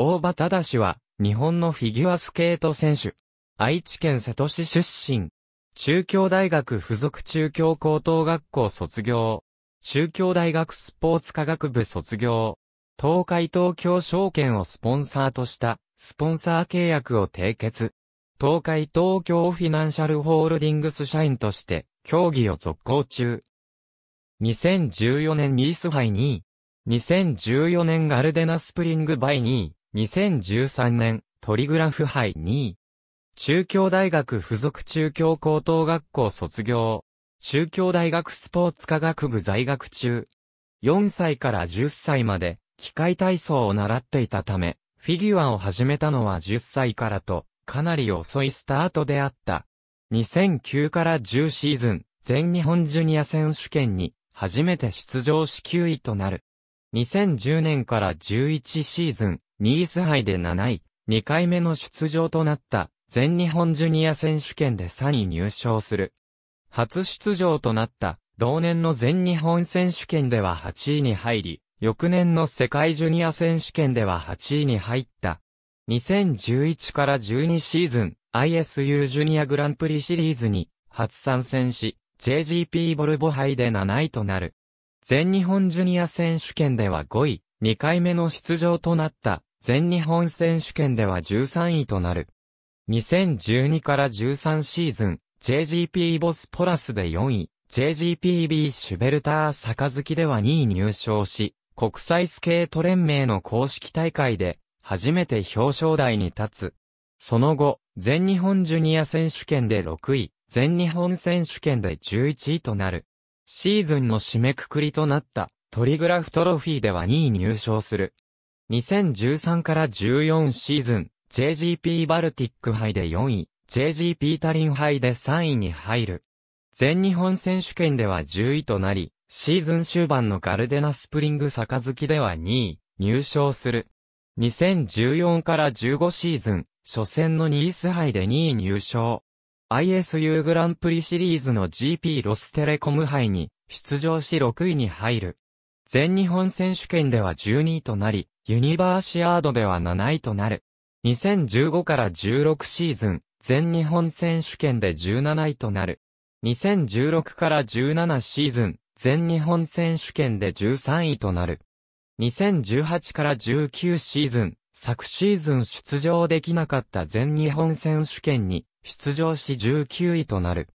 大場忠は、日本のフィギュアスケート選手。愛知県瀬戸市出身。中京大学附属中京高等学校卒業。中京大学スポーツ科学部卒業。東海東京証券をスポンサーとした、スポンサー契約を締結。東海東京フィナンシャルホールディングス社員として、競技を続行中。2014年ニース杯2位。2014年ガルデナスプリングバイ2位。2013年、トリグラフ杯2位。中京大学附属中京高等学校卒業。中京大学スポーツ科学部在学中。4歳から10歳まで、機械体操を習っていたため、フィギュアを始めたのは10歳からと、かなり遅いスタートであった。2009から10シーズン、全日本ジュニア選手権に、初めて出場し9位となる。2010年から11シーズン、ニース杯で7位、2回目の出場となった全日本ジュニア選手権で3位入賞する。初出場となった同年の全日本選手権では8位に入り、翌年の世界ジュニア選手権では8位に入った。2011から12シーズン ISU ジュニアグランプリシリーズに初参戦し、JGP ボルボ杯で7位となる。全日本ジュニア選手権では5位、2回目の出場となった全日本選手権では13位となる。2012から13シーズン、JGP ボスポラスで4位、JGPB シュベルター杯では2位入賞し、国際スケート連盟の公式大会で、初めて表彰台に立つ。その後、全日本ジュニア選手権で6位、全日本選手権で11位となる。シーズンの締めくくりとなった、トリグラフトロフィーでは2位入賞する。2013から14シーズン、JGP バルティック杯で4位、JGP タリン杯で3位に入る。全日本選手権では10位となり、シーズン終盤のガルデナスプリング杯では2位、入賞する。2014から15シーズン、初戦のニース杯で2位入賞。ISU グランプリシリーズの GP ロステレコム杯に出場し6位に入る。全日本選手権では12位となり、ユニバーシアードでは7位となる。2015から16シーズン、全日本選手権で17位となる。2016から17シーズン、全日本選手権で13位となる。2018から19シーズン、昨シーズン出場できなかった全日本選手権に出場し19位となる。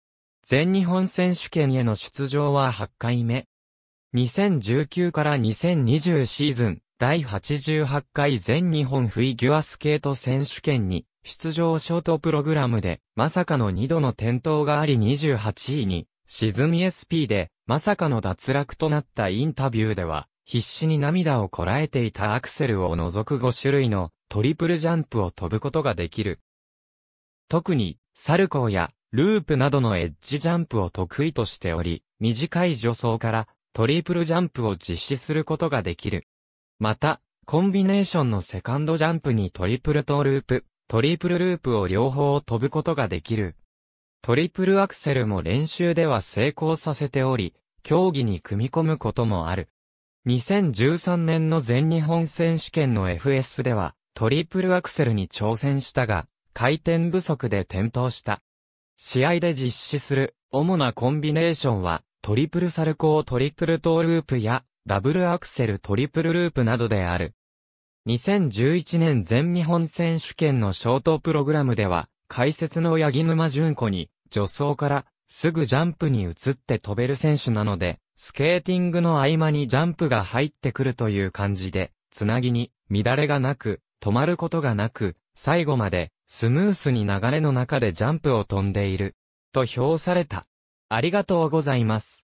全日本選手権への出場は8回目。2019から2020シーズン、第88回全日本フィギュアスケート選手権に出場ショートプログラムでまさかの2度の転倒があり28位に沈み SP でまさかの脱落となったインタビューでは必死に涙をこらえていたアクセルを除く5種類のトリプルジャンプを飛ぶことができる。特にサルコーやループなどのエッジジャンプを得意としており短い助走からトリプルジャンプを実施することができる。また、コンビネーションのセカンドジャンプにトリプルトーループ、トリプルループを両方飛ぶことができる。トリプルアクセルも練習では成功させており、競技に組み込むこともある。2013年の全日本選手権の FS では、トリプルアクセルに挑戦したが、回転不足で転倒した。試合で実施する主なコンビネーションは、トリプルサルコートリプルトーループやダブルアクセルトリプルループなどである。2011年全日本選手権のショートプログラムでは、解説の八木沼純子に、助走からすぐジャンプに移って飛べる選手なので、スケーティングの合間にジャンプが入ってくるという感じで、つなぎに乱れがなく、止まることがなく、最後までスムースに流れの中でジャンプを飛んでいる。と評された。ありがとうございます。